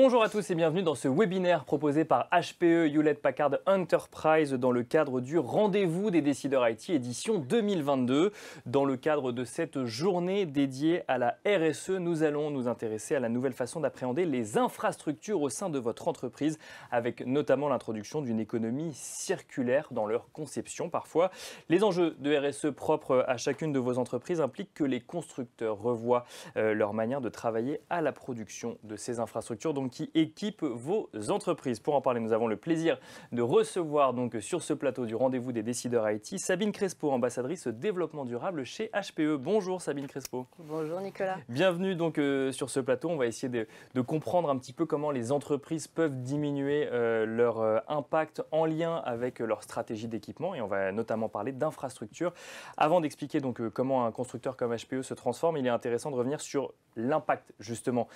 Bonjour à tous et bienvenue dans ce webinaire proposé par HPE Hewlett Packard Enterprise dans le cadre du Rendez-vous des décideurs IT édition 2022. Dans le cadre de cette journée dédiée à la RSE, nous allons nous intéresser à la nouvelle façon d'appréhender les infrastructures au sein de votre entreprise avec notamment l'introduction d'une économie circulaire dans leur conception parfois. Les enjeux de RSE propres à chacune de vos entreprises impliquent que les constructeurs revoient euh, leur manière de travailler à la production de ces infrastructures qui équipe vos entreprises. Pour en parler, nous avons le plaisir de recevoir donc sur ce plateau du rendez-vous des décideurs IT Sabine Crespo, ambassadrice développement durable chez HPE. Bonjour Sabine Crespo. Bonjour Nicolas. Bienvenue donc euh, sur ce plateau. On va essayer de, comprendre un petit peu comment les entreprises peuvent diminuer euh, leur euh, impact en lien avec leur stratégie d'équipement et on va notamment parler d'infrastructure. Avant d'expliquer donc comment un constructeur comme HPE se transforme, il est intéressant de revenir sur l'impact justement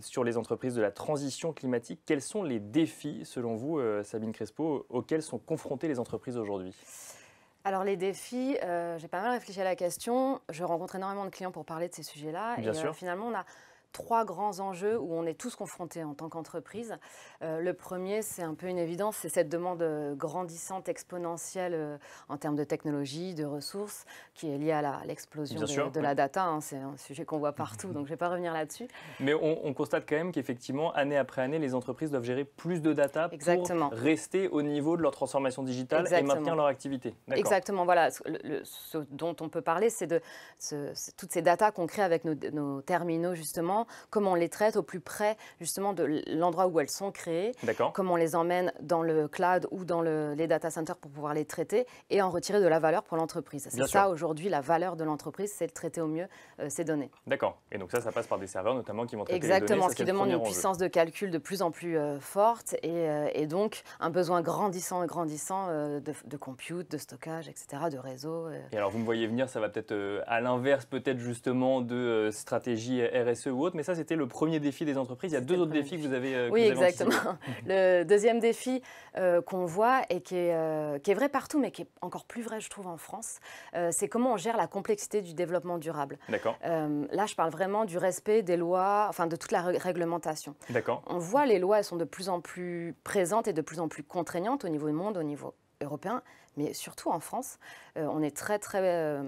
sur les entreprises de la transition climatique. Quels sont les défis, selon vous, euh, Sabine Crespo, auxquels sont confrontées les entreprises aujourd'hui alors les défis, euh, j'ai pas mal réfléchi à la question. Je rencontre énormément de clients pour parler de ces sujets-là. Bien et euh, sûr. finalement, on a trois grands enjeux où on est tous confrontés en tant qu'entreprise. Euh, le premier, c'est un peu une évidence, c'est cette demande euh, grandissante, exponentielle euh, en termes de technologie, de ressources, qui est liée à l'explosion de, la data. Hein. c'est un sujet qu'on voit partout, donc je ne vais pas revenir là-dessus. Mais on, constate quand même qu'effectivement, année après année, les entreprises doivent gérer plus de data pour rester au niveau de leur transformation digitale et maintenir leur activité. Exactement, voilà. Ce, dont on peut parler, c'est de toutes ces datas qu'on crée avec nos, nos terminaux, justement, comment on les traite au plus près justement de l'endroit où elles sont créées, comment on les emmène dans le cloud ou dans les data centers pour pouvoir les traiter et en retirer de la valeur pour l'entreprise. C'est ça aujourd'hui la valeur de l'entreprise, c'est de traiter au mieux euh, ces données. D'accord. Et donc ça, ça passe par des serveurs notamment qui vont traiter Exactement, les données, Exactement, ce qui demande une puissance de calcul de plus en plus euh, forte euh, et, donc un besoin grandissant et grandissant de, compute, de stockage, etc., de réseau. Et alors vous me voyez venir, ça va peut-être à l'inverse peut-être justement de stratégie RSE ou mais ça, c'était le premier défi des entreprises. Il y a deux autres défis que vous avez. Euh, oui, exactement. Mhm. le deuxième défi euh, qu'on voit et euh, qui est, vrai partout, mais qui est encore plus vrai, je trouve, en France, c'est comment on gère la complexité du développement durable. D'accord. là, je parle vraiment du respect des lois, enfin de toute la réglementation. D'accord. On voit les lois, elles sont de plus en plus présentes et de plus en plus contraignantes au niveau du monde, au niveau européen, mais surtout en France. Euh, on est très très, euh,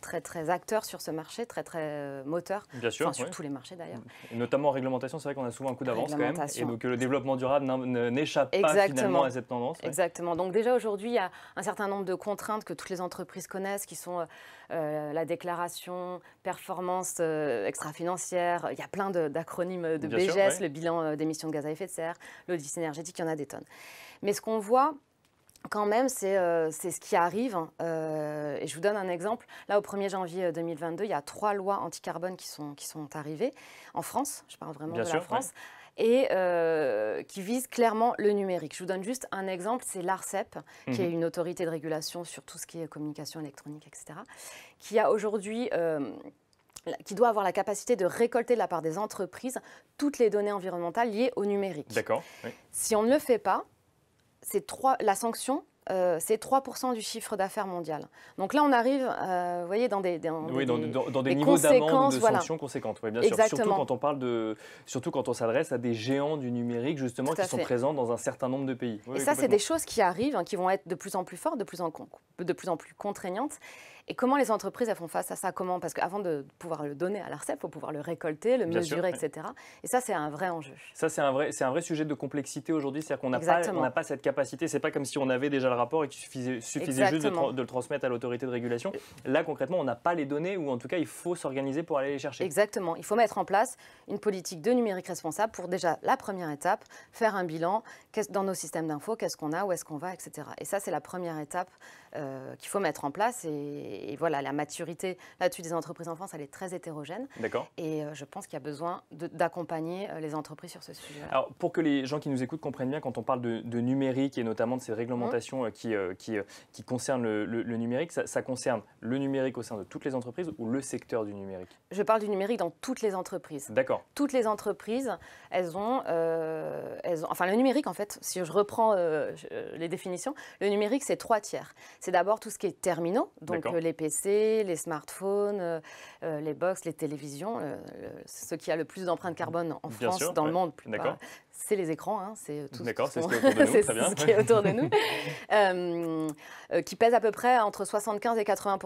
très, très acteur sur ce marché, très très euh, moteur. Bien sûr. sur tous les marchés d'ailleurs. notamment en réglementation, c'est vrai qu'on a souvent un coup d'avance quand même. Et donc le développement durable n'échappe pas finalement à cette tendance. Exactement. Donc déjà aujourd'hui, il y a un certain nombre de contraintes que toutes les entreprises connaissent qui sont la déclaration, performance extra-financière. Il y a plein d'acronymes de, BGS, le bilan d'émissions de gaz à effet de serre, l'audit énergétique, il y en a des tonnes. Mais ce qu'on voit, quand même, euh, c'est ce qui arrive. Hein. Euh, et je vous donne un exemple. Là, au 1er janvier 2022, euh, il y a trois lois anti-carbone qui sont, qui sont arrivées en France. Je parle vraiment de la France. et qui vise clairement le numérique. Je vous donne juste un exemple, c'est l'ARCEP, qui est mhm. une autorité de régulation sur tout ce qui est communication électronique, etc., qui a aujourd'hui... qui doit avoir la capacité de récolter de la part des entreprises toutes les données environnementales liées au numérique. D'accord. Si on ne le fait pas, trois, la sanction, euh, c'est 3% du chiffre d'affaires mondial. Donc là, on arrive, euh, vous voyez, dans des, dans, des, niveaux d'amende, de sanctions conséquentes. Surtout quand on parle de, surtout quand on s'adresse à des géants du numérique justement qui sont présents dans un certain nombre de pays. Et ça, c'est des choses qui arrivent, hein, qui vont être de plus en plus fortes, de plus en, de plus en plus contraignantes. Et comment les entreprises elles font face à ça Comment Parce qu'avant de pouvoir le donner à l'ARCEP, il faut pouvoir le récolter, le mesurer, etc. Et ça, c'est un vrai enjeu. Ça, c'est un vrai, c'est un vrai sujet de complexité aujourd'hui. C'est-à-dire qu'on n'a pas, pas cette capacité. C'est pas comme si on avait déjà le rapport et qu'il suffisait, juste de, de, le transmettre à l'autorité de régulation. Là, concrètement, on n'a pas les données ou en tout cas, il faut s'organiser pour aller les chercher. Exactement. Il faut mettre en place une politique de numérique responsable pour déjà la première étape, faire un bilan dans nos systèmes d'infos, qu'est-ce qu'on a, où est-ce qu'on va, etc. Et ça, c'est la première étape euh, qu'il faut mettre en place. Et, voilà, la maturité là-dessus des entreprises en France, elle est très hétérogène. D'accord. Et euh, je pense qu'il y a besoin d'accompagner euh, les entreprises sur ce sujet. -là. Alors, pour que les gens qui nous écoutent comprennent bien, quand on parle de, numérique et notamment de ces réglementations qui, qui, qui, concernent le, numérique, ça, concerne le numérique au sein de toutes les entreprises ou le secteur du numérique Je parle du numérique dans toutes les entreprises. D'accord. Toutes les entreprises, elles ont, elles ont, Enfin, le numérique, en fait, si je reprends les définitions, le numérique, c'est trois tiers c'est d'abord tout ce qui est terminaux, donc euh, les PC, les smartphones, euh, euh, les box, les télévisions, ce qui a le plus d'empreintes mhm. carbone en France, dans le monde. C'est les écrans, c'est tout ce, qui est autour de nous qui pèse à peu près entre 75 et 80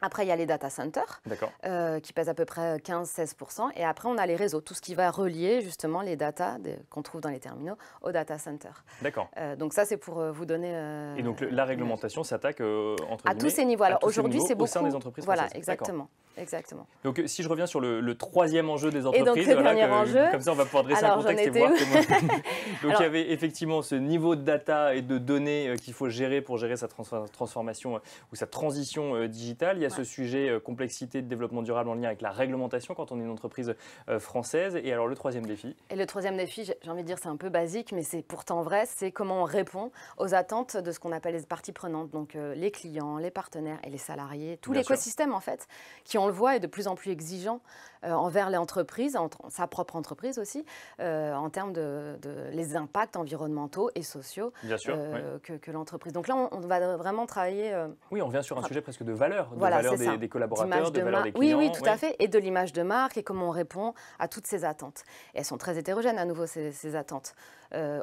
après, il y a les data centers euh, qui pèsent à peu près 15-16%. Et après, on a les réseaux, tout ce qui va relier justement les data qu'on trouve dans les terminaux aux data centers. D'accord. Euh, donc ça, c'est pour euh, vous donner... et donc la réglementation s'attaque entre... À tous ces niveaux. Alors aujourd'hui, c'est beaucoup... Au sein des entreprises Voilà, exactement. Exactement. Donc, si je reviens sur le, troisième enjeu des entreprises, et donc, enjeu, comme ça, on va pouvoir dresser un contexte et voir donc, il y avait effectivement ce niveau de data et de données euh, qu'il faut gérer pour gérer sa transformation euh, ou sa transition euh, digitale. Il y a ce sujet complexité de développement durable en lien avec la réglementation quand on est une entreprise française. Et alors, le troisième défi Et le troisième défi, j'ai envie de dire, c'est un peu basique, mais c'est pourtant vrai, c'est comment on répond aux attentes de ce qu'on appelle les parties prenantes, donc les clients, les partenaires et les salariés, tout l'écosystème en fait, qui ont on le voit, est de plus en plus exigeant euh, envers envers l'entreprise, sa propre entreprise aussi, euh, en termes de, les impacts environnementaux et sociaux euh, que, l'entreprise. Donc là, on, va vraiment travailler. oui, on vient sur un sujet presque de valeur, de voilà, valeur des, collaborateurs, de, de valeur des clients. Oui, oui, tout à fait, et de l'image de marque et comment on répond à toutes ces attentes. Et elles sont très hétérogènes à nouveau ces attentes. Euh,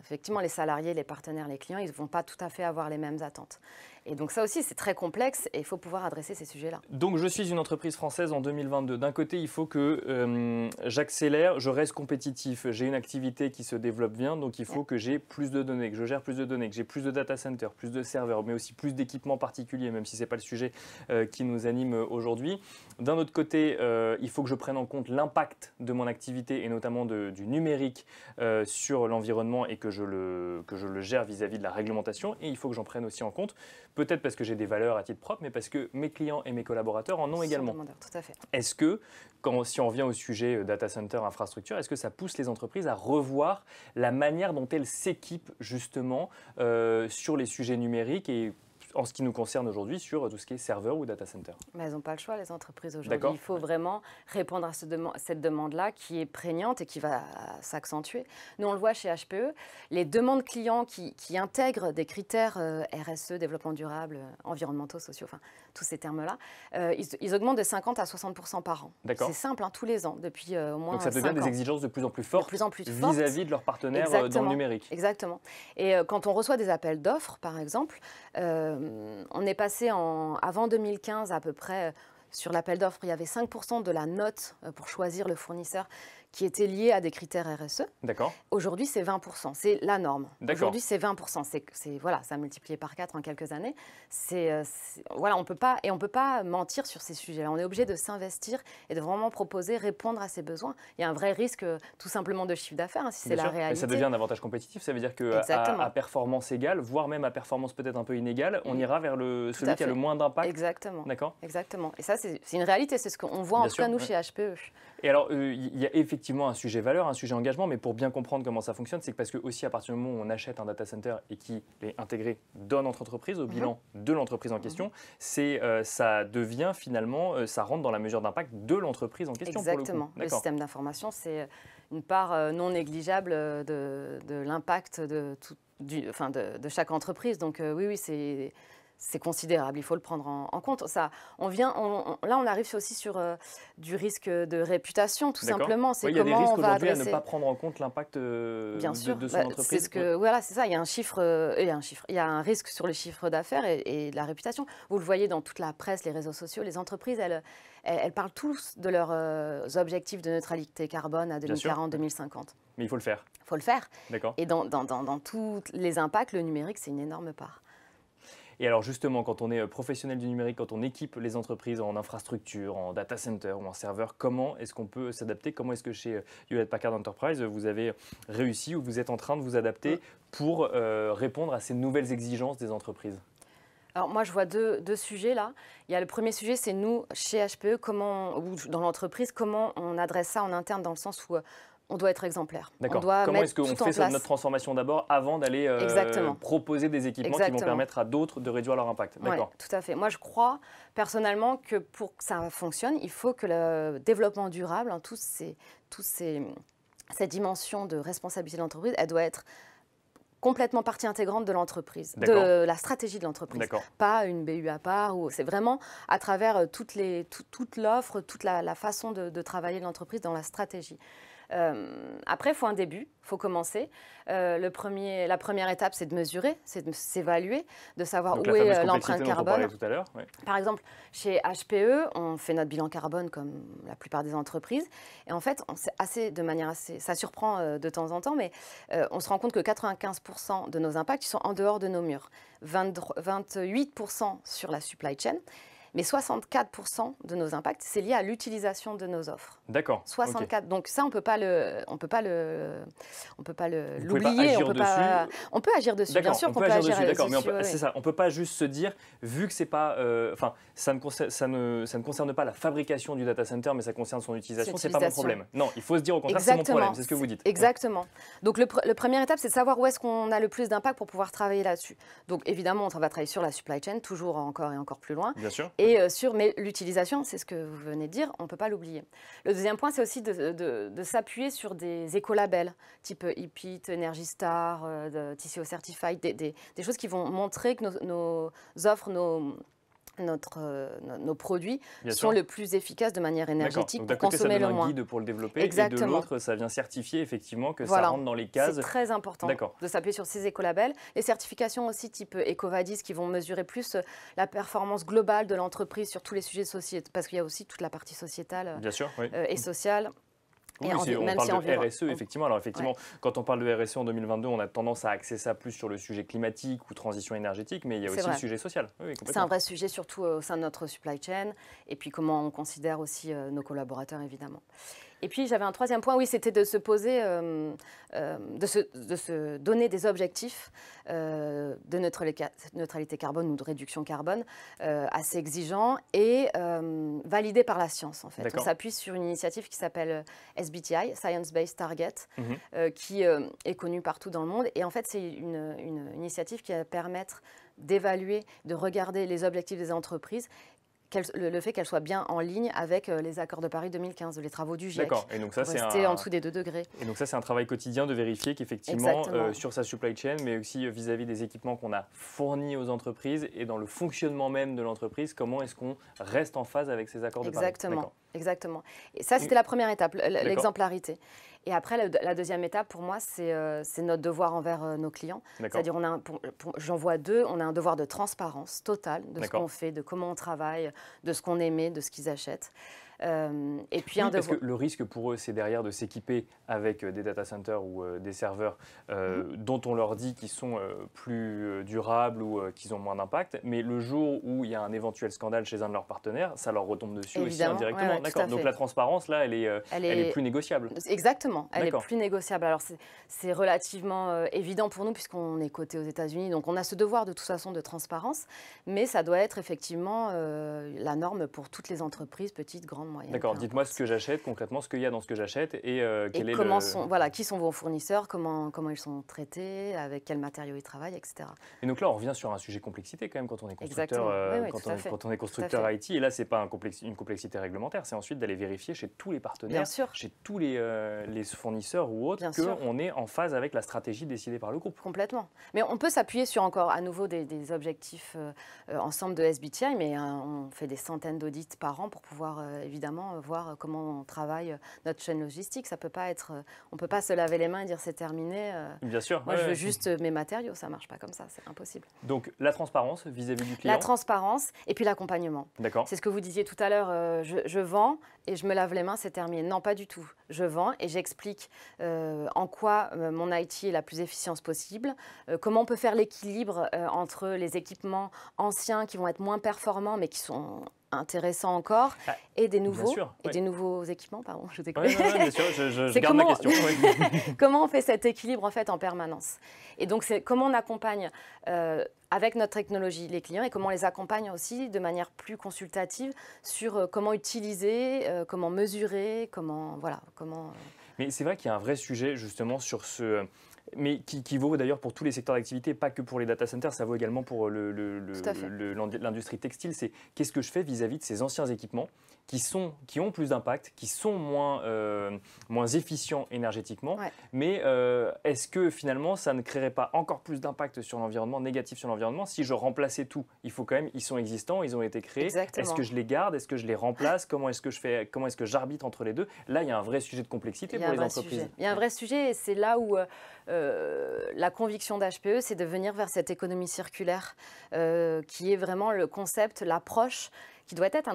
effectivement, les salariés, les partenaires, les clients, ils ne vont pas tout à fait avoir les mêmes attentes. Et donc ça aussi, c'est très complexe et il faut pouvoir adresser ces sujets-là. Donc je suis une entreprise française en 2022. D'un côté, il faut que euh, j'accélère, je reste compétitif, j'ai une activité qui se développe bien, donc il faut que j'ai plus de données, que je gère plus de données, que j'ai plus de data centers, plus de serveurs, mais aussi plus d'équipements particuliers, même si ce n'est pas le sujet euh, qui nous anime aujourd'hui. D'un autre côté, euh, il faut que je prenne en compte l'impact de mon activité et notamment du numérique euh, sur l'environnement et que je le, que je le gère vis-à-vis de la réglementation. Et il faut que j'en prenne aussi en compte, peut-être parce que j'ai des valeurs à titre propre, mais parce que mes clients et mes collaborateurs en ont également. Est-ce que, quand, si on revient au sujet euh, data center, infrastructure, est-ce que ça pousse les entreprises à revoir la manière dont elles s'équipent justement sur les sujets numériques et en ce qui nous concerne aujourd'hui sur tout ce qui est serveur ou data center Mais elles n'ont pas le choix, les entreprises aujourd'hui. Il faut vraiment répondre à cette demande-là qui est prégnante et qui va s'accentuer. Nous, on le voit chez HPE, les demandes clients qui, intègrent des critères euh, RSE, développement durable, euh, environnementaux, sociaux, enfin, tous ces termes-là, euh, ils, augmentent de 50 à 60 par an. C'est simple, hein, tous les ans, depuis au moins. Donc ça devient des exigences de plus en plus fortes vis-à-vis de, -vis de leurs partenaires dans le numérique. Exactement. Et quand on reçoit des appels d'offres, par exemple, on est passé en, avant 2015 à peu près euh, sur l'appel d'offres, il y avait 5% de la note euh, pour choisir le fournisseur qui était lié à des critères RSE. D'accord. Aujourd'hui, c'est 20%. C'est la norme. Aujourd'hui, c'est 20%. C'est, voilà, ça a multiplié par 4 en quelques années. Euh, c'est, voilà, on peut pas, et on ne peut pas mentir sur ces sujets-là. On est obligé de s'investir et de vraiment proposer, répondre à ces besoins. Il y a un vrai risque euh, tout simplement de chiffre d'affaires, hein, si c'est la réalité. Et ça devient un avantage compétitif. Ça veut dire qu'à à, performance égale, voire même à performance peut-être un peu inégale, on mm. ira vers le, celui qui a le moins d'impact. Exactement. D'accord Exactement. Et ça, c'est, une réalité. C'est ce qu'on voit en tout cas, nous, chez HPE. Et alors, euh, il y a effectivement un sujet valeur, un sujet engagement, mais pour bien comprendre comment ça fonctionne, c'est parce que aussi à partir du moment où on achète un data center et qu'il est intégré dans notre entreprise, au mhm. bilan de l'entreprise en mhm. question, c'est euh, ça devient finalement, euh, ça rentre dans la mesure d'impact de l'entreprise en question. Exactement. le, système d'information, c'est une part non négligeable de, l'impact de, de, chaque entreprise. Donc oui, oui, c'est c'est considérable, il faut le prendre en, compte. Ça, on vient, là, on arrive aussi sur euh, du risque de réputation, tout simplement. C'est comment on va ne pas prendre en compte l'impact euh, de, son bah, entreprise. que, voilà, c'est ça. Euh, il y a un chiffre, il y a un risque sur les chiffres d'affaires et, et, la réputation. Vous le voyez dans toute la presse, les réseaux sociaux, les entreprises, elles, parlent tous de leurs objectifs de neutralité carbone à 2040-2050. Mais il faut le faire. Il faut le faire. D'accord. Et dans tous les impacts, le numérique, c'est une énorme part. Et alors justement, quand on est euh, professionnel du numérique, quand on équipe les entreprises en infrastructure, en data center ou en serveur, comment est-ce qu'on peut s'adapter Comment est-ce que chez euh, Hewlett Packard Enterprise, vous avez réussi ou vous êtes en train de vous adapter pour euh, répondre à ces nouvelles exigences des entreprises alors moi, je vois deux, sujets là. Il y a le premier sujet, c'est nous, chez HPE, comment, ou dans l'entreprise, comment on adresse ça en interne, dans le sens où on doit être exemplaire. D'accord. Comment est-ce qu'on fait notre transformation d'abord avant d'aller euh, proposer des équipements qui vont permettre à d'autres de réduire leur impact D'accord. tout à fait. Moi, je crois personnellement que pour que ça fonctionne, il faut que le développement durable, hein, tous ces, tous ces, cette dimension de responsabilité de l'entreprise, elle doit être complètement partie intégrante de l'entreprise, de la stratégie de l'entreprise. Pas une BU à part, ou c'est vraiment à travers euh, toutes les, toute l'offre, toute la, façon de, de travailler l'entreprise dans la stratégie. Euh, après, il faut un début, il faut commencer. Euh, le premier, la première étape, c'est de mesurer, c'est de s'évaluer, de savoir où est euh, l'empreinte carbone. Par exemple, chez HPE, on fait notre bilan carbone comme la plupart des entreprises. Et en fait, on assez, de manière assez, ça surprend de temps en temps, mais on se rend compte que 95% de nos impacts sont en dehors de nos murs, 28% sur la supply chain mais 64% de nos impacts, c'est lié à l'utilisation de nos offres. D'accord. 64. Donc ça, on peut pas le, on peut pas le, on peut pas le l'oublier. On peut On peut agir dessus. Bien sûr On peut, agir, dessus. on C'est ça. On peut pas juste se dire, vu que c'est pas, euh, enfin, ça, ne, ça ne concerne pas la fabrication du data center, mais ça concerne son utilisation. C'est pas mon problème. Non, il faut se dire au contraire, c'est mon problème. C'est ce que vous dites. Exactement. Donc le, première étape, c'est de savoir où est-ce qu'on a le plus d'impact pour pouvoir travailler là-dessus. Donc évidemment, on va travailler sur la supply chain, toujours encore et encore plus loin. Bien sûr. Euh, sur mais l'utilisation, c'est ce que vous venez de dire, on ne peut pas l'oublier. Le deuxième point, c'est aussi de, s'appuyer sur des écolabels, type euh, e IPIT, Energy Star, euh, de Certified, des, choses qui vont montrer que nos offres, nos notre, euh, nos produits sont le plus efficaces de manière énergétique pour consommer ça le moins. un guide pour le développer Exactement. et de l'autre, ça vient certifier effectivement que ça rentre dans les cases. C'est très important de s'appuyer sur ces écolabels. Les certifications aussi type Ecovadis qui vont mesurer plus euh, la performance globale de l'entreprise sur tous les sujets sociétaux, parce qu'il y a aussi toute la partie sociétale euh, Bien sûr, et sociale. Oui, on parle de RSE, effectivement. Alors effectivement, quand on parle de RSE en 2022, on a tendance à axer ça plus sur le sujet climatique ou transition énergétique, mais il y a aussi le sujet social. c'est un vrai sujet, surtout euh, au sein de notre supply chain, et puis comment on considère aussi euh, nos collaborateurs, évidemment. Et puis j'avais un troisième point, oui, c'était de se poser, euh, euh, de, se, donner des objectifs euh, de neutralité carbone ou de réduction carbone assez exigeants et validés par la science en fait. On s'appuie sur une initiative qui s'appelle SBTI, Science Based Target, mhm. qui est connue partout dans le monde. Et en fait, c'est une, initiative qui va permettre d'évaluer, de regarder les objectifs des entreprises le, fait qu'elle soit bien en ligne avec euh, les accords de Paris 2015, les travaux du GIEC. D'accord. Et donc ça, c'est en dessous des 2 degrés. Et donc ça, c'est un travail quotidien de vérifier qu'effectivement, euh, sur sa supply chain, mais aussi euh, vis-à-vis -vis des équipements qu'on a fournis aux entreprises et dans le fonctionnement même de l'entreprise, comment est-ce qu'on reste en phase avec ces accords de Paris. Exactement. Exactement. Et ça, mm. c'était la première étape, l'exemplarité. Et après, la deuxième étape, pour moi, c'est euh, notre devoir envers euh, nos clients. C'est-à-dire, j'en vois deux, on a un devoir de transparence totale de ce qu'on fait, de comment on travaille, de ce qu'on émet, de ce qu'ils achètent. Euh, et puis parce que le risque pour eux, c'est derrière de s'équiper avec euh, des data centers ou euh, des serveurs mhm. dont on leur dit qu'ils sont plus durables ou qu'ils ont moins d'impact. Mais le jour où il y a un éventuel scandale chez un de leurs partenaires, ça leur retombe dessus aussi indirectement. Donc la transparence, là, elle est, elle est... plus négociable. Exactement. Elle est plus négociable. Alors c'est relativement évident pour nous puisqu'on est coté aux États-Unis. Donc on a ce devoir de toute façon de transparence. Mais ça doit être effectivement la norme pour toutes les entreprises, petites, grandes D'accord, dites-moi ce que j'achète, concrètement ce qu'il y a dans ce que j'achète et, euh, quel sont, voilà, qui sont vos fournisseurs, comment, comment ils sont traités, avec quels matériaux ils travaillent, etc. Et donc là, on revient sur un sujet complexité quand même quand on est constructeur, euh, quand, on est, quand, on est, constructeur IT. Et là, ce n'est pas une complexité réglementaire, c'est ensuite d'aller vérifier chez tous les partenaires, chez tous euh, les, fournisseurs ou autres, qu'on est en phase avec la stratégie décidée par le groupe. Complètement. Mais on peut s'appuyer sur encore à nouveau des, des objectifs euh, ensemble de SBTI, mais hein, on fait des centaines d'audits par an pour pouvoir évidemment évidemment euh, voir comment on travaille euh, notre chaîne logistique. Ça peut pas être, euh, on peut pas se laver les mains et dire c'est terminé. Bien sûr. Moi, je veux juste mes matériaux, ça marche pas comme ça, c'est impossible. Donc la transparence vis-à-vis du client. La transparence et puis l'accompagnement. D'accord. C'est ce que vous disiez tout à l'heure. je, je, vends et je me lave les mains, c'est terminé. Non, pas du tout. Je vends et j'explique en quoi mon IT est la plus efficiente possible, comment on peut faire l'équilibre entre les équipements anciens qui vont être moins performants mais qui sont intéressant encore ah, et des nouveaux et des nouveaux équipements je comment, on fait cet équilibre en fait en permanence et donc c'est comment on accompagne euh, avec notre technologie les clients et comment on les accompagne aussi de manière plus consultative sur euh, comment utiliser euh, comment mesurer comment voilà comment mais c'est vrai qu'il y a un vrai sujet justement sur ce mais qui, vaut d'ailleurs pour tous les secteurs d'activité, pas que pour les data centers, ça vaut également pour l'industrie le, textile. C'est qu'est-ce que je fais vis-à-vis de ces anciens équipements qui, sont, qui ont plus d'impact, qui sont moins, euh, moins efficients énergétiquement, mais euh, est-ce que finalement ça ne créerait pas encore plus d'impact sur l'environnement, négatif sur l'environnement, si je remplaçais tout Il faut quand même, ils sont existants, ils ont été créés. Est-ce que je les garde Est-ce que je les remplace Comment est-ce que je fais Comment est-ce que j'arbitre entre les deux Là, il y a un vrai sujet de complexité pour les entreprises. Il y a un vrai sujet et c'est là où... Euh, euh, la conviction d'HPE, c'est de venir vers cette économie circulaire euh, qui est vraiment le concept, l'approche qui doit être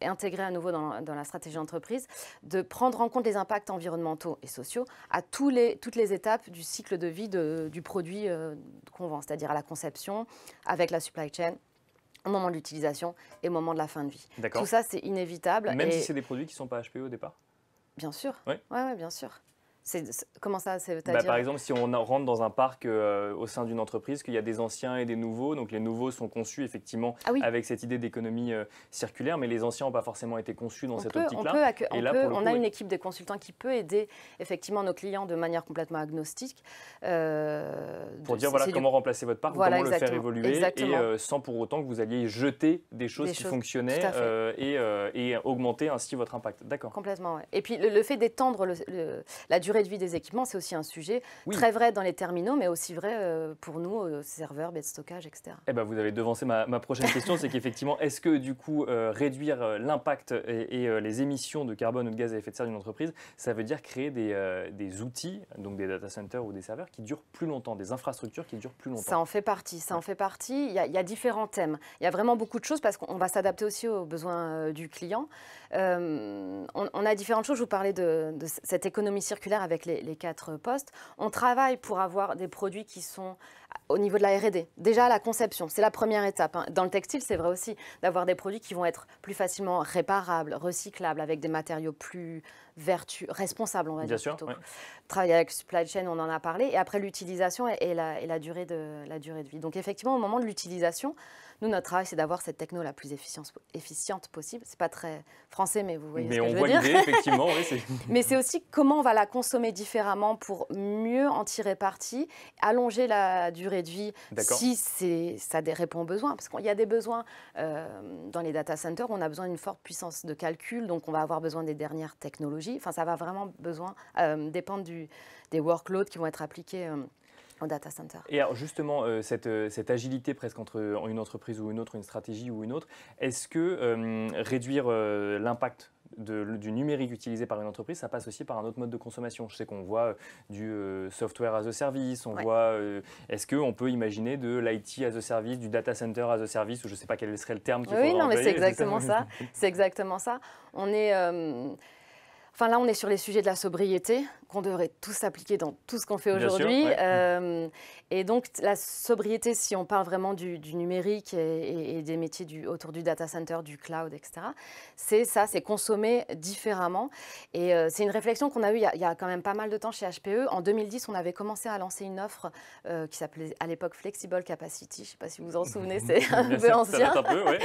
intégrée à nouveau dans, la stratégie d'entreprise, de prendre en compte les impacts environnementaux et sociaux à toutes les étapes du cycle de vie du produit euh, qu'on vend, c'est-à-dire à la conception, avec la supply chain, au moment de l'utilisation et au moment de la fin de vie. Tout ça, c'est inévitable. Même si c'est des produits qui ne sont pas HPE au départ Bien sûr. bien sûr. Comment ça bah, Par exemple, si on rentre dans un parc euh, au sein d'une entreprise, qu'il y a des anciens et des nouveaux, donc les nouveaux sont conçus effectivement ah avec cette idée d'économie euh, circulaire, mais les anciens n'ont pas forcément été conçus dans cette optique-là. On, a une équipe de consultants qui peut aider effectivement nos clients de manière complètement agnostique. Euh, pour dire voilà comment remplacer votre parc, comment le faire évoluer, et sans pour autant que vous alliez jeter des choses qui fonctionnaient et, augmenter ainsi votre impact. D'accord. Complètement. Et puis le, le fait d'étendre la durée durée de vie des équipements, c'est aussi un sujet très vrai dans les terminaux, mais aussi vrai euh, pour nous, euh, serveurs, baies de stockage, etc. Eh ben, vous avez devancé ma, prochaine question, c'est qu'effectivement, est-ce que du coup, euh, réduire l'impact et, les émissions de carbone ou de gaz à effet de serre d'une entreprise, ça veut dire créer des, outils, donc des data centers ou des serveurs qui durent plus longtemps, des infrastructures qui durent plus longtemps Ça en fait partie, ça en fait partie. Il y a, différents thèmes. Il y a vraiment beaucoup de choses parce qu'on va s'adapter aussi aux besoins du client. on, a différentes choses. Je vous parlais de cette économie circulaire avec les, quatre postes, on travaille pour avoir des produits qui sont au niveau de la R&D. Déjà la conception, c'est la première étape. Hein. Dans le textile, c'est vrai aussi d'avoir des produits qui vont être plus facilement réparables, recyclables, avec des matériaux plus vertueux, responsables, on va Bien dire. Sûr, Travailler avec supply chain, on en a parlé, et après l'utilisation et, et la, durée de, la durée de vie. Donc effectivement, au moment de l'utilisation, nous, notre travail, c'est d'avoir cette techno la plus efficiente possible. Ce n'est pas très français, mais vous voyez mais ce que je veux dire. Mais on voit l'idée, effectivement. mais c'est aussi comment on va la consommer différemment pour mieux en tirer parti, allonger la durée de vie si ça répond aux besoins. Parce qu'il y a des besoins euh, dans les data centers, on a besoin d'une forte puissance de calcul, donc on va avoir besoin des dernières technologies. Enfin, ça va vraiment besoin, euh, dépendre du, des workloads qui vont être appliqués. Euh, au data center. Et alors justement, euh, euh, cette, agilité presque entre une entreprise ou une autre, une stratégie ou une autre, est-ce que euh, réduire l'impact du numérique utilisé par une entreprise, ça passe aussi par un autre mode de consommation. Je sais qu'on voit du software as a service, on voit. Est-ce qu'on peut imaginer de l'IT as a service, du data center as a service, ou je ne sais pas quel serait le terme qui oui, Oui, non, mais c'est exactement ça. C'est exactement ça. On est. Enfin, là, on est sur les sujets de la sobriété qu'on devrait tous appliquer dans tout ce qu'on fait aujourd'hui. Euh, et donc, la sobriété, si on parle vraiment du, numérique et, des métiers du, autour du data center, du cloud, etc., c'est ça, c'est consommer différemment. Et euh, c'est une réflexion qu'on a eue il y a, quand même pas mal de temps chez HPE. En 2010, on avait commencé à lancer une offre euh, qui s'appelait à l'époque Flexible Capacity. Je ne sais pas si vous vous en souvenez, c'est un peu ancien. Un peu,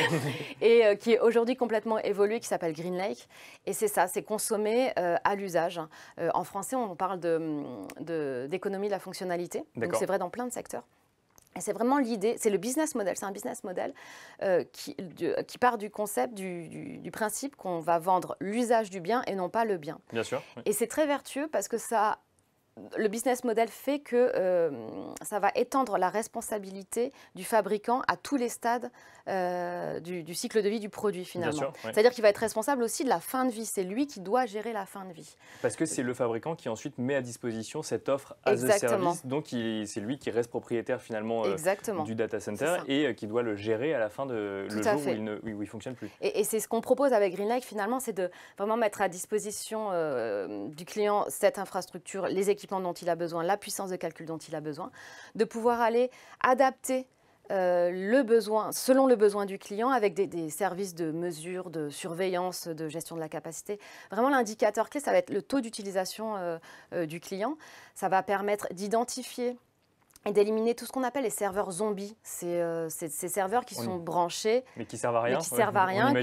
et qui est aujourd'hui complètement évolué, qui s'appelle GreenLake. Et c'est ça, c'est consommer euh, à l'usage. Hein. Euh, en français, on parle d'économie de, la fonctionnalité. Donc c'est vrai dans plein de secteurs. Et c'est vraiment l'idée, c'est le business model, c'est un business model euh, qui, part du concept, du, principe qu'on va vendre l'usage du bien et non pas le bien. Bien sûr. Et c'est très vertueux parce que ça le business model fait que euh, ça va étendre la responsabilité du fabricant à tous les stades euh, du, cycle de vie du produit finalement. C'est-à-dire qu'il va être responsable aussi de la fin de vie. C'est lui qui doit gérer la fin de vie. Parce que c'est le fabricant qui ensuite met à disposition cette offre à a service. Donc c'est lui qui reste propriétaire finalement euh, du data center et qui doit le gérer à la fin de le jour où il, ne, il fonctionne plus. Et, c'est ce qu'on propose avec GreenLake, finalement, c'est de vraiment mettre à disposition du client cette infrastructure, les équipements dont il a besoin, la puissance de calcul dont il a besoin, de pouvoir aller adapter euh, le besoin, selon le besoin du client, avec des, services de mesure, de surveillance, de gestion de la capacité. Vraiment, l'indicateur clé, ça va être le taux d'utilisation euh, euh, du client. Ça va permettre d'identifier et d'éliminer tout ce qu'on appelle les serveurs zombies, C'est euh, ces, serveurs qui sont branchés, mais qui servent à rien, mais qui servent à rien,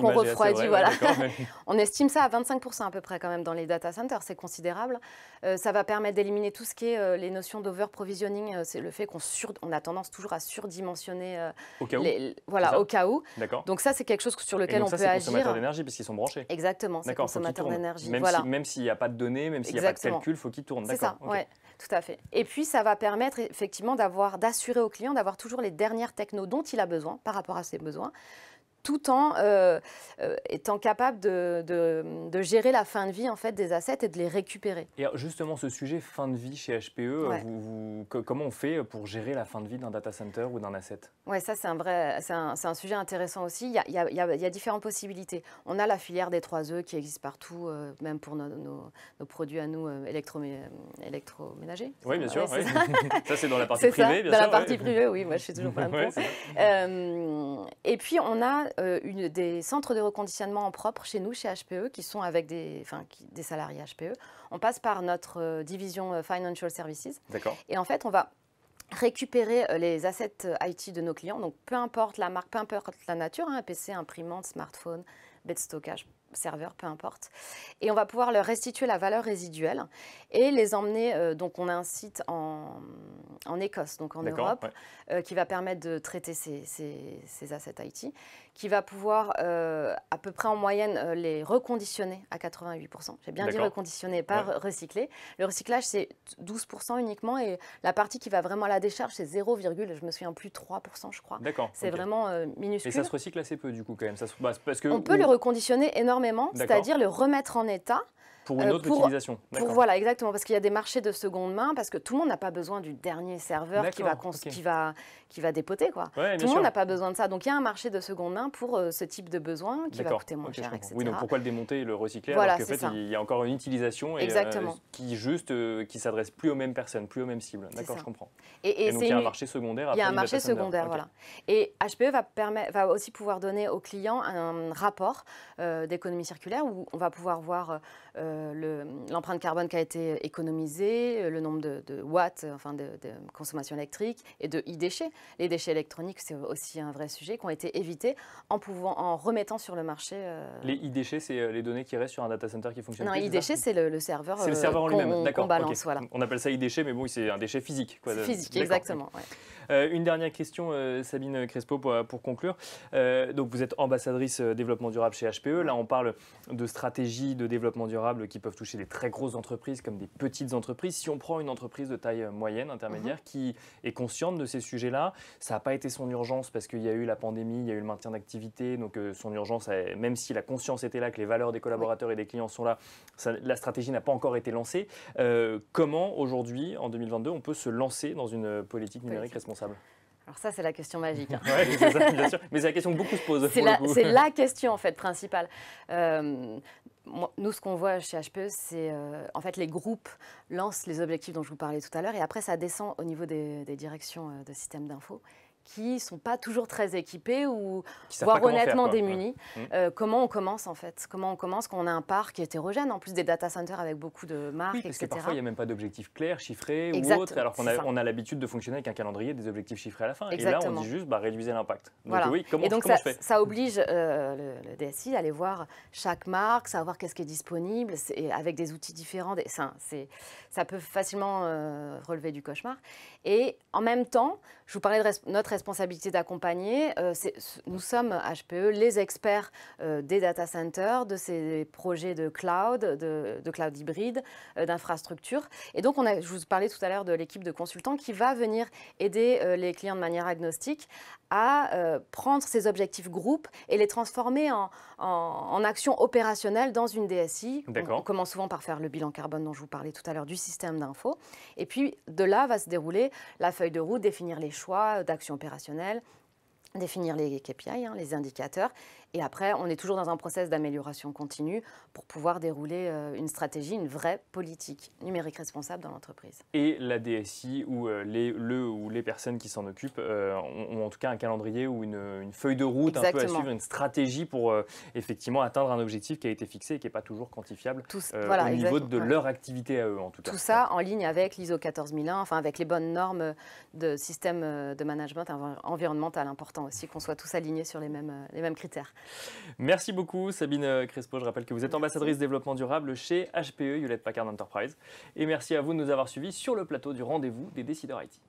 qu'on refroidit, voilà. on estime ça à 25% à peu près quand même dans les data centers, c'est considérable. Euh, ça va permettre d'éliminer tout ce qui est euh, les notions d'over provisioning, c'est le fait qu'on on a tendance toujours à surdimensionner, au cas où, voilà, au cas où. Donc ça c'est quelque chose sur lequel on peut agir. C'est consommateur d'énergie puisqu'ils sont branchés. Exactement, c'est consommateur d'énergie. Même s'il n'y a pas de données, même s'il n'y a pas de calcul, faut qu'ils tournent. C'est ça. Ouais. Tout à fait. Et puis, ça va permettre effectivement d'avoir, d'assurer au client d'avoir toujours les dernières techno dont il a besoin par rapport à ses besoins tout en euh, euh, étant capable de, de, gérer la fin de vie en fait des assets et de les récupérer. Et justement, ce sujet fin de vie chez HPE, euh, comment on fait pour gérer la fin de vie d'un data center ou d'un asset Oui, ça c'est un vrai, c'est un, sujet intéressant aussi. Il y, a, y a, différentes possibilités. On a la filière des 3 E qui existe partout, même pour nos, nos, produits à nous électromé, électroménagers. Oui, bien sûr. Ça, c'est dans la partie privée. dans la partie privée, oui. Moi, je suis toujours pas de et puis on a euh, des centres de reconditionnement en propre chez nous, chez HPE, qui sont avec des, salariés HPE. On passe par notre euh, division euh, Financial Services. Et en fait, on va récupérer les assets IT de nos clients. Donc, peu importe la marque, peu importe la nature, un hein, PC, imprimante, smartphone, bête stockage, serveur, peu importe. Et on va pouvoir leur restituer la valeur résiduelle et les emmener. Euh, donc, on a un site en, en Écosse, donc en Europe, euh, qui va permettre de traiter ces, ces, assets IT, qui va pouvoir euh, à peu près en moyenne les reconditionner à 88%. J'ai bien dit reconditionner, pas recycler. Le recyclage, c'est 12% uniquement et la partie qui va vraiment à la décharge, c'est 0, je me souviens plus, 3%, je crois. D'accord. C'est vraiment minuscule. Et ça se recycle assez peu, du coup, quand même. Ça se... Bah, parce que... On peut le reconditionner énormément c'est-à-dire le remettre en état pour euh, une autre utilisation. Pour, voilà, exactement, parce qu'il y a des marchés de seconde main, parce que tout le monde n'a pas besoin du dernier serveur qui va, qui, va, qui va dépoter. Quoi. tout le monde n'a pas besoin de ça. Donc il y a un marché de seconde main pour euh, ce type de besoin qui va coûter moins cher, etc. Oui, donc pourquoi le démonter et le recycler Parce qu'en fait, il y a encore une utilisation euh, exactement. qui juste qui s'adresse plus aux mêmes personnes, plus aux mêmes cibles. D'accord, je comprends. Et, donc il y a un marché secondaire. il y a un marché secondaire, voilà. Et HPE va, va aussi pouvoir donner aux clients un rapport d'économie circulaire où on va pouvoir voir euh, l'empreinte carbone qui a été économisée, euh, le nombre de, watts, euh, enfin de, consommation électrique et de e-déchets. Les déchets électroniques, c'est aussi un vrai sujet qui ont été évités en, pouvant, en remettant sur le marché. Les e-déchets, c'est les données qui restent sur un data center qui fonctionne. Non, e-déchets, c'est le, serveur. C'est le serveur en lui-même, d'accord. On, appelle ça e-déchets, mais bon, c'est un déchet physique. Physique, exactement. une dernière question, Sabine Crespo, pour, pour conclure. donc, vous êtes ambassadrice développement durable chez HPE. Là, on parle de stratégie de développement durable qui peuvent toucher des très grosses entreprises comme des petites entreprises. Si on prend une entreprise de taille euh, moyenne, intermédiaire, mhm. qui est consciente de ces sujets-là, ça n'a pas été son urgence parce qu'il y a eu la pandémie, il y a eu le maintien d'activité, donc euh, son urgence, même si la conscience était là, que les valeurs des collaborateurs et des clients sont là, la stratégie n'a pas encore été lancée. Euh, comment aujourd'hui, en 2022, on peut se lancer dans une politique numérique responsable alors ça, c'est la question magique. Hein. oui, c'est ça, bien sûr. Mais c'est la question que beaucoup se posent. C'est la, question, en fait, principale. Euh, nous, ce qu'on voit chez HPE, c'est euh, en fait les groupes lancent les objectifs dont je vous parlais tout à l'heure et après ça descend au niveau des, directions euh, de systèmes d'info qui sont pas toujours très équipés ou voire honnêtement mm. démunis. Mm. Euh, comment on commence en fait Comment on commence quand on a un parc hétérogène En plus des data centers avec beaucoup de marques, oui, parce Que parfois il n'y a même pas d'objectifs clairs, chiffrés ou autre. Alors qu'on a, a l'habitude de fonctionner avec un calendrier, des objectifs chiffrés à la fin. Et là on dit juste bah, réduisez l'impact. Donc Oui, comment, et donc ça, ça oblige euh, le, DSI à aller voir chaque marque, savoir qu'est-ce qui est disponible, avec des outils différents. Des, ça, ça peut facilement euh, relever du cauchemar. Et en même temps, je vous parlais de notre responsabilité d'accompagner. Euh, nous sommes HPE les experts euh, des data centers, de ces projets de cloud, de, cloud hybride, euh, d'infrastructures. Et donc, on a, je vous parlais tout à l'heure de l'équipe de consultants qui va venir aider les clients de manière agnostique à prendre ces objectifs groupes et les transformer en, en, en action opérationnelle dans une DSI. On, on commence souvent par faire le bilan carbone dont je vous parlais tout à l'heure du système d'info. Et puis, de là va se dérouler la feuille de route, définir les choix d'action opérationnel, définir les KPI, hein, les indicateurs, et après, on est toujours dans un process d'amélioration continue pour pouvoir dérouler euh, une stratégie, une vraie politique numérique responsable dans l'entreprise. Et la DSI ou euh, les, le ou les personnes qui s'en occupent euh, ont, en tout cas un calendrier ou une, feuille de route à suivre, une stratégie pour effectivement atteindre un objectif qui a été fixé et qui n'est pas toujours quantifiable au niveau de leur activité à eux en tout cas. Tout ça en ligne avec l'ISO 14001, enfin avec les bonnes normes de système de management environnemental, important aussi qu'on soit tous alignés sur les mêmes, les mêmes critères. Merci beaucoup Sabine euh, Crespo. Je rappelle que vous êtes ambassadrice développement durable chez HPE Hewlett Packard Enterprise. Et merci à vous de nous avoir suivis sur le plateau du rendez-vous des décideurs IT.